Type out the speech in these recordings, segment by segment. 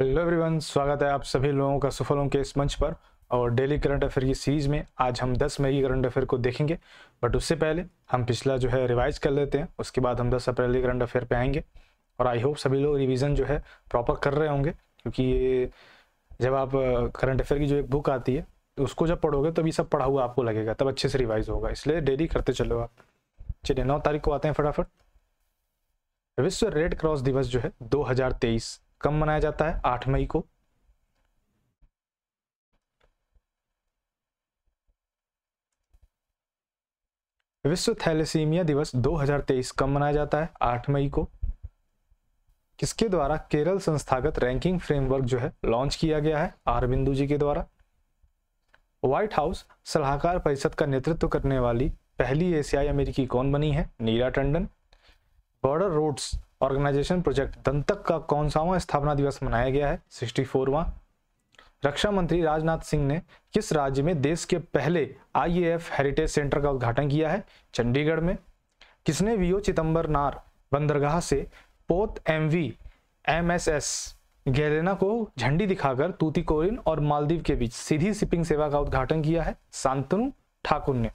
hello everyone स्वागत है आप सभी लोगों का सफलों के इस मंच पर और डेली करंट अफेयर की सीरीज़ में आज हम 10 मई के करंट अफेयर को देखेंगे बट उससे पहले हम पिछला जो है रिवाइज कर लेते हैं उसके बाद हम 10 अप्रैल करंट अफेयर पे आएंगे और आई होप सभी लोग रिवीजन जो है प्रॉपर कर रहे होंगे क्योंकि ये जब आप करंट अफेयर की जो एक बुक आती है तो उसको जब पढ़ोगे तो ये सब पढ़ा हुआ आपको लगेगा तब अच्छे से रिवाइज होगा इसलिए डेली करते चलो आप चलिए नौ तारीख को आते हैं फटाफट विश्व रेड क्रॉस दिवस जो है दो कब मनाया जाता है आठ मई को विश्व थैलेसीमिया दिवस 2023 कब मनाया जाता है 8 मई को किसके द्वारा केरल संस्थागत रैंकिंग फ्रेमवर्क जो है लॉन्च किया गया है आर बिंदु जी के द्वारा व्हाइट हाउस सलाहकार परिषद का नेतृत्व करने वाली पहली एशियाई अमेरिकी कौन बनी है Neera Tandon border roads organisation project Dantak का कौन सावा स्थापना दिवस मनाया गया है सिक्सटी फोरवा रक्षा मंत्री राजनाथ सिंह ने किस राज्य में देश के पहले आईएएफ हेरिटेज सेंटर का उद्घाटन किया है चंडीगढ़ में किसने वीओ चिदम्बर नार बंदरगाह से पोत एमवी एमएसएस गैलेना को झंडी दिखाकर तूतीकोरिन और मालदीव के बीच सीधी शिपिंग सेवा का उद्घाटन किया है शांतनु ठाकुर ने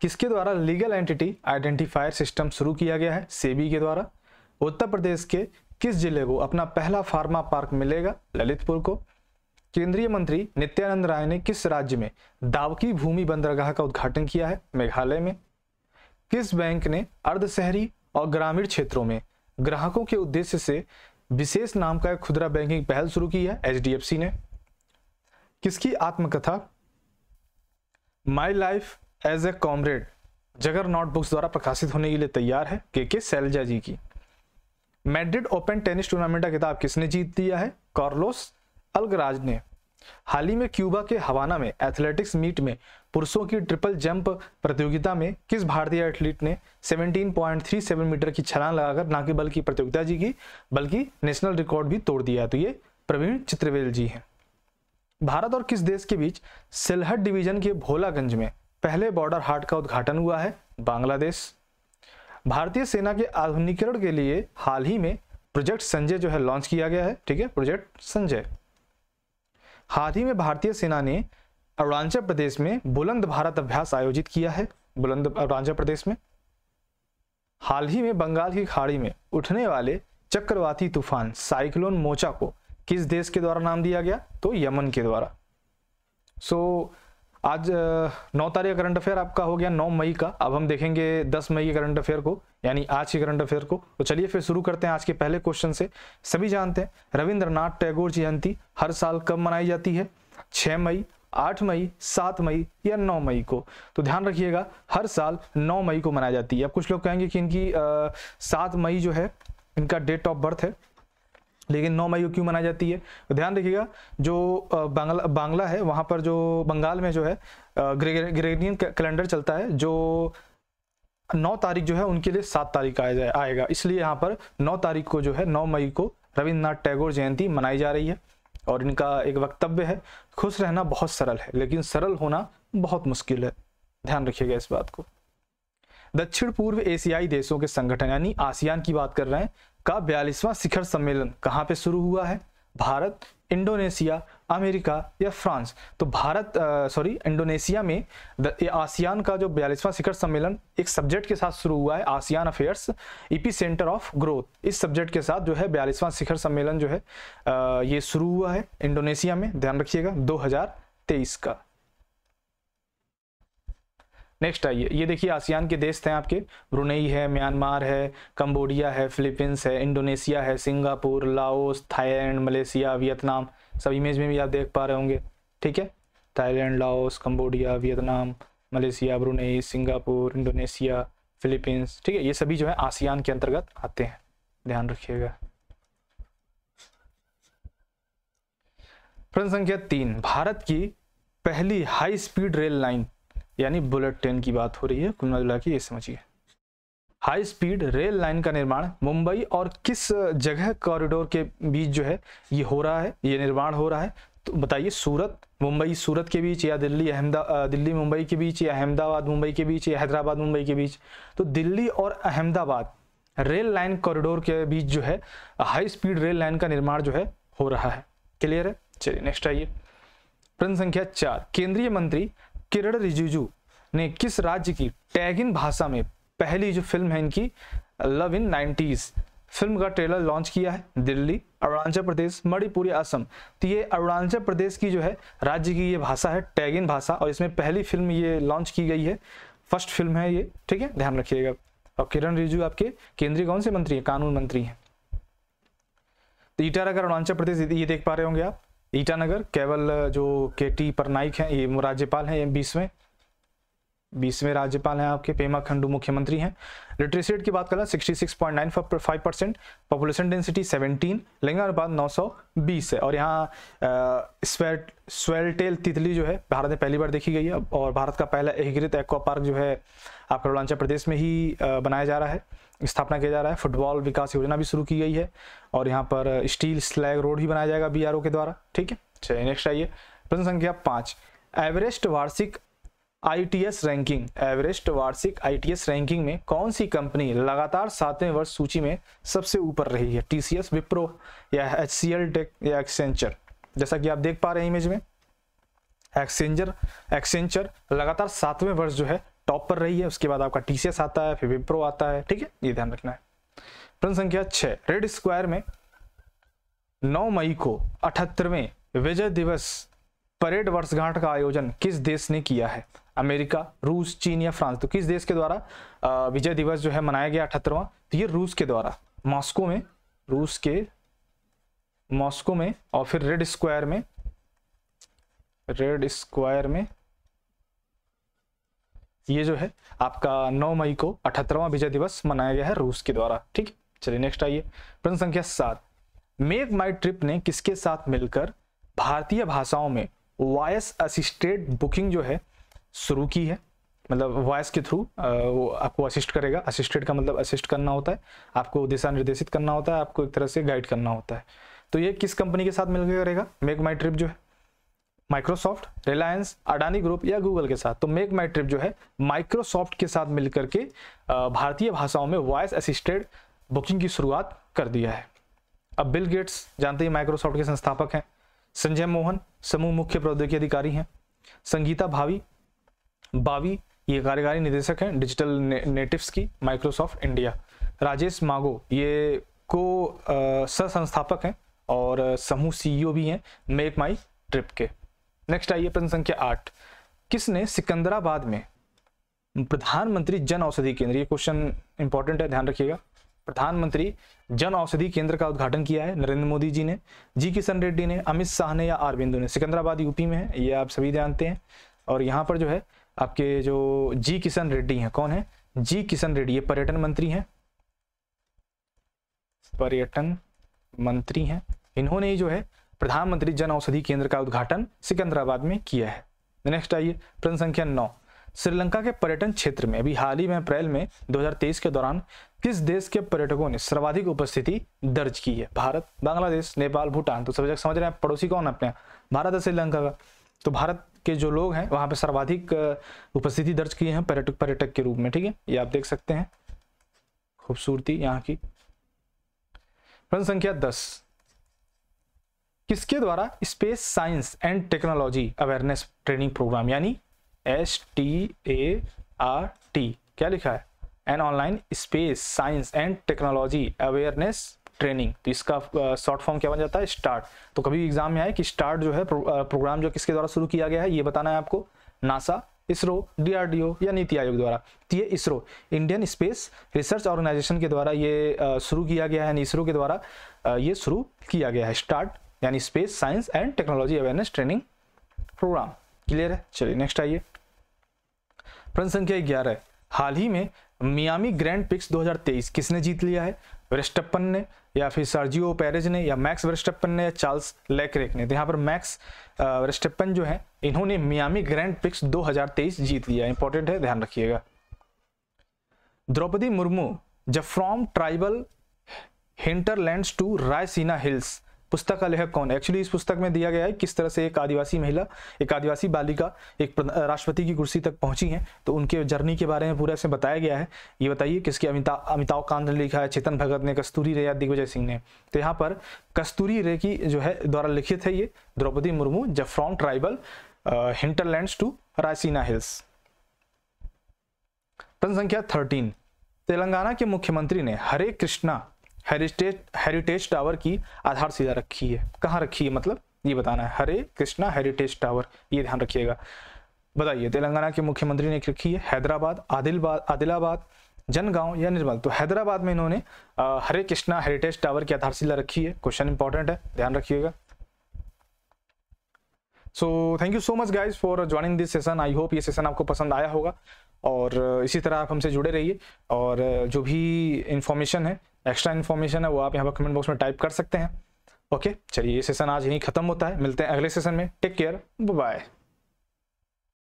किसके द्वारा लीगल एंटिटी आइडेंटिफायर सिस्टम शुरू किया गया है सेबी के द्वारा उत्तर प्रदेश के किस जिले को अपना पहला फार्मा पार्क मिलेगा ललितपुर को केंद्रीय मंत्री नित्यानंद राय ने किस राज्य में दावकी भूमि बंदरगाह का उद्घाटन किया है मेघालय में किस बैंक ने अर्ध शहरी और ग्रामीण क्षेत्रों में ग्राहकों के उद्देश्य से विशेष नाम का एक खुदरा बैंकिंग पहल शुरू की है एच ने किसकी आत्मकथा My Life as a Comrade Juggernaut Books द्वारा प्रकाशित होने के लिए तैयार है के के सैलजा जी की मैड्रिड ओपन टेनिस टूर्नामेंट का किताब किसने जीत लिया है कार्लोस अलगराज ने हाल ही में क्यूबा के हवाना में एथलेटिक्स मीट में पुरुषों की ट्रिपल जंप प्रतियोगिता में किस भारतीय एथलीट ने 17.37 मीटर की छलांग लगाकर ना केवल की प्रतियोगिता जी की बल्कि नेशनल रिकॉर्ड भी तोड़ दिया तो ये प्रवीण चित्रवेल जी हैं भारत और किस देश के बीच सिलहट डिवीजन के भोलागंज में पहले बॉर्डर हाट का उद्घाटन हुआ है बांग्लादेश भारतीय सेना के आधुनिकीकरण के लिए हाल ही में प्रोजेक्ट संजय जो है लॉन्च किया गया है ठीक है प्रोजेक्ट संजय हाल ही में भारतीय सेना ने अरुणाचल प्रदेश में बुलंद भारत अभ्यास आयोजित किया है बुलंद अरुणाचल प्रदेश में हाल ही में बंगाल की खाड़ी में उठने वाले चक्रवाती तूफान साइक्लोन मोचा को किस देश के द्वारा नाम दिया गया तो यमन के द्वारा सो so, आज नौ तारीख करंट अफेयर आपका हो गया नौ मई का अब हम देखेंगे दस मई के करंट अफेयर को यानी आज के करंट अफेयर को तो चलिए फिर शुरू करते हैं आज के पहले क्वेश्चन से सभी जानते हैं रविंद्रनाथ टैगोर जयंती हर साल कब मनाई जाती है छ मई आठ मई सात मई या नौ मई को तो ध्यान रखिएगा हर साल नौ मई को मनाई जाती है अब कुछ लोग कहेंगे कि इनकी सात मई जो है इनका डेट ऑफ बर्थ है लेकिन नौ मई को क्यों मनाई जाती है तो ध्यान रखिएगा जो बांग्ला बांग्ला है वहाँ पर जो बंगाल में जो है ग्रेगेरियन कैलेंडर चलता है जो नौ तारीख जो है उनके लिए सात तारीख आया जाए आएगा इसलिए यहाँ पर नौ तारीख को जो है नौ मई को रविन्द्रनाथ टैगोर जयंती मनाई जा रही है और इनका एक वक्तव्य है खुश रहना बहुत सरल है लेकिन सरल होना बहुत मुश्किल है ध्यान रखिएगा इस बात को दक्षिण पूर्व एशियाई देशों के संगठन यानी आसियान की बात कर रहे हैं का बयालीसवां शिखर सम्मेलन कहाँ पे शुरू हुआ है भारत इंडोनेशिया अमेरिका या फ्रांस तो भारत सॉरी इंडोनेशिया में आसियान का जो बयालीसवां शिखर सम्मेलन एक सब्जेक्ट के साथ शुरू हुआ है ASEAN affairs EP centre of growth इस सब्जेक्ट के साथ जो है बयालीसवां शिखर सम्मेलन जो है आ, ये शुरू हुआ है इंडोनेशिया में ध्यान रखिएगा 2023 का नेक्स्ट आइए ये देखिए आसियान के देश हैं आपके ब्रुनेई है म्यांमार है कंबोडिया है फिलीपींस है इंडोनेशिया है Singapore Laos Thailand Malaysia Vietnam सब इमेज में भी आप देख पा रहे होंगे ठीक है Thailand Laos Cambodia Vietnam Malaysia Brunei Singapore Indonesia Philippines ठीक है ये सभी जो है आसियान के अंतर्गत आते हैं ध्यान रखिएगा प्रश्न संख्या तीन भारत की पहली हाई स्पीड रेल लाइन यानी बुलेट ट्रेन की बात हो रही है कुल मिला के ये समझिए हाई स्पीड रेल लाइन का निर्माण मुंबई और किस जगह कॉरिडोर के बीच जो है ये हो रहा है ये निर्माण हो रहा है तो बताइए सूरत मुंबई सूरत के बीच या दिल्ली अहमदाबाद दिल्ली मुंबई के बीच या अहमदाबाद मुंबई के बीच या हैदराबाद मुंबई के बीच तो दिल्ली और अहमदाबाद रेल लाइन कॉरिडोर के बीच जो है हाई स्पीड रेल लाइन का निर्माण जो है हो रहा है क्लियर है चलिए नेक्स्ट आइए प्रश्न संख्या चार केंद्रीय मंत्री किरण रिजिजू ने किस राज्य की टैगिन भाषा में पहली जो फिल्म है इनकी लव इन नाइनटीज फिल्म का ट्रेलर लॉन्च किया है दिल्ली अरुणाचल प्रदेश मणिपुरी असम तो ये अरुणाचल प्रदेश की जो है राज्य की ये भाषा है टैगिन भाषा और इसमें पहली फिल्म ये लॉन्च की गई है फर्स्ट फिल्म है ये ठीक है ध्यान रखिएगा और किरण रिजिजू आपके केंद्रीय कौन से मंत्री है कानून मंत्री है तो इटारा का अरुणाचल प्रदेश ये देख पा रहे होंगे आप ईटानगर केवल जो के टी परनाइक हैं ये राज्यपाल हैं बीसवें बीसवें राज्यपाल हैं आपके पेमा खंडू मुख्यमंत्री हैं लिटरेसी रेट की बात करें sixty six point nine five percent population density seventeen लिंग अनुपात नौ सौ बीस है और यहाँ स्वेट स्वेलटेल तितली जो है भारत में पहली बार देखी गई है और भारत का पहला एकीकृत एक्वा पार्क जो है आपका अरुणाचल प्रदेश में ही बनाया जा रहा है स्थापना किया जा रहा है फुटबॉल विकास योजना भी शुरू की गई है और यहाँ पर स्टील स्लैग रोड भी बनाया जाएगा बी के द्वारा ठीक है चलिए नेक्स्ट आइए प्रश्न संख्या पाँच एवरेस्ट वार्षिक आईटीएस रैंकिंग एवरेस्ट वार्षिक आईटीएस रैंकिंग में कौन सी कंपनी लगातार सातवें वर्ष सूची में सबसे ऊपर रही है टीसीएस विप्रो या एच सी एल टेक या एक्सेंचर जैसा कि आप देख पा रहे हैं इमेज में एक्सेंजर एक्सेंचर लगातार सातवें वर्ष जो है टॉप पर रही है उसके बाद आपका टीसीएस आता है फिर विप्रो आता है ठीक है ये ध्यान रखना है प्रश्न संख्या छ रेड स्क्वायर में नौ मई को अठहत्तरवें विजय दिवस परेड वर्षगांठ का आयोजन किस देश ने किया है अमेरिका रूस चीन या फ्रांस तो किस देश के द्वारा विजय दिवस जो है मनाया गया अठहत्तरवा तो ये रूस के द्वारा मॉस्को में रूस के मॉस्को में और फिर रेड स्क्वायर में रेड स्क्वायर में ये जो है आपका 9 मई को अठहत्तरवा विजय दिवस मनाया गया है रूस के द्वारा ठीक चलिए नेक्स्ट आइए प्रश्न संख्या सात मेक माई ट्रिप ने किसके साथ मिलकर भारतीय भाषाओं में वॉयस असिस्टेड बुकिंग जो है शुरू की है मतलब वॉयस के थ्रू वो आपको असिस्ट करेगा असिस्टेड का मतलब असिस्ट करना होता है आपको दिशा निर्देशित करना होता है आपको एक तरह से गाइड करना होता है तो ये किस कंपनी के साथ मिलकर करेगा मेक माई ट्रिप जो है माइक्रोसॉफ्ट रिलायंस अडानी ग्रुप या गूगल के साथ तो मेक माई ट्रिप जो है माइक्रोसॉफ्ट के साथ मिलकर के भारतीय भाषाओं में वॉइस असिस्टेड बुकिंग की शुरुआत कर दिया है अब बिल गेट्स जानते ही माइक्रोसॉफ्ट के संस्थापक हैं संजय मोहन समूह मुख्य प्रौद्योगिकी अधिकारी हैं संगीता भावी बावी ये कार्यकारी निदेशक हैं डिजिटल ने, नेटिव्स की माइक्रोसॉफ्ट इंडिया राजेश मागो ये को सह संस्थापक हैं और समूह सीईओ भी हैं मेक माई ट्रिप के नेक्स्ट आइए प्रश्न संख्या आठ किसने सिकंदराबाद में प्रधानमंत्री जन औषधि केंद्र ये क्वेश्चन इंपॉर्टेंट है ध्यान रखिएगा प्रधानमंत्री जन औषधि केंद्र का उद्घाटन किया है नरेंद्र मोदी जी ने जी किशन रेड्डी ने अमित शाह ने या आर बिंदु ने सिकंदराबाद यूपी में है ये आप सभी जानते हैं और यहाँ पर जो है आपके जो जी किशन रेड्डी हैं कौन है जी किशन रेड्डी ये पर्यटन मंत्री हैं पर्यटन मंत्री हैं इन्होंने जो है प्रधानमंत्री जन औषधि केंद्र का उद्घाटन सिकंदराबाद में किया है नेक्स्ट आइए प्रश्न संख्या नौ श्रीलंका के पर्यटन क्षेत्र में अभी हाल ही में अप्रैल में 2023 के दौरान किस देश के पर्यटकों ने सर्वाधिक उपस्थिति दर्ज की है भारत बांग्लादेश नेपाल भूटान तो सभी समझ रहे हैं पड़ोसी कौन है अपने भारत और श्रीलंका का तो भारत के जो लोग हैं वहाँ पे सर्वाधिक उपस्थिति दर्ज किए हैं पर्यटक पर्यटक के रूप में ठीक है ये आप देख सकते हैं खूबसूरती यहाँ की प्रश्न संख्या दस किसके द्वारा space science and technology awareness training programme यानी S T A R T क्या लिखा है and online space science and technology awareness training तो इसका शॉर्ट फॉर्म क्या बन जाता है स्टार्ट तो कभी एग्जाम में आए कि स्टार्ट जो है प्रो, प्रोग्राम जो किसके द्वारा शुरू किया गया है ये बताना है आपको नासा इसरो डीआरडीओ या नीति आयोग द्वारा तो ये ISRO Indian space research organisation के द्वारा ये शुरू किया गया है इसरो के द्वारा ये शुरू किया गया है स्टार्ट यानी space science and technology awareness training programme clear है चलिए नेक्स्ट आइए प्रश्न संख्या ग्यारह हाल ही में मियामी ग्रैंड पिक्स 2023 किसने जीत लिया है वेस्टपन ने या फिर सर्जियो पेरेज ने या मैक्स वेस्टपन ने या चार्ल्स लेकरेक ने तो यहाँ पर मैक्स वेस्टपन जो है इन्होंने मियामी ग्रैंड पिक्स 2023 जीत लिया इंपॉर्टेंट है ध्यान रखिएगा द्रौपदी मुर्मू जब from tribal hinterland to Raisina hills पुस्तक का लेखक कौन है एक्चुअली इस पुस्तक में दिया गया है किस तरह से एक आदिवासी महिला एक आदिवासी बालिका एक राष्ट्रपति की कुर्सी तक पहुंची है तो उनके जर्नी के बारे में पूरा इसमें बताया गया है ये बताइए किसके अमिता अमिताभ कांत ने लिखा है चेतन भगत ने कस्तूरी रे या दिग्विजय सिंह ने तो यहाँ पर कस्तूरी रे की जो है द्वारा लिखित है ये द्रौपदी मुर्मू जब from tribal hinterland to Raisina hills प्रश्न संख्या थर्टीन तेलंगाना के मुख्यमंत्री ने Hare Krishna heritage heritage tower की आधारशिला रखी है कहाँ रखी है मतलब ये बताना है हरे कृष्णा हेरिटेज टावर ये ध्यान रखिएगा बताइए तेलंगाना के मुख्यमंत्री ने रखी है हैदराबाद आदिलबाद आदिलाबाद जनगांव या निर्मल तो हैदराबाद में इन्होंने हरे कृष्णा हेरिटेज टावर की आधारशिला रखी है क्वेश्चन इंपॉर्टेंट है ध्यान रखिएगा so thank you so much guys for joining this session I hope ये सेशन आपको पसंद आया होगा और इसी तरह आप हमसे जुड़े रहिए और जो भी इंफॉर्मेशन है एक्स्ट्रा इन्फॉर्मेशन है वो आप यहाँ पर कमेंट बॉक्स में टाइप कर सकते हैं ओके चलिए ये सेशन आज यहीं खत्म होता है मिलते हैं अगले सेशन में टेक केयर बाय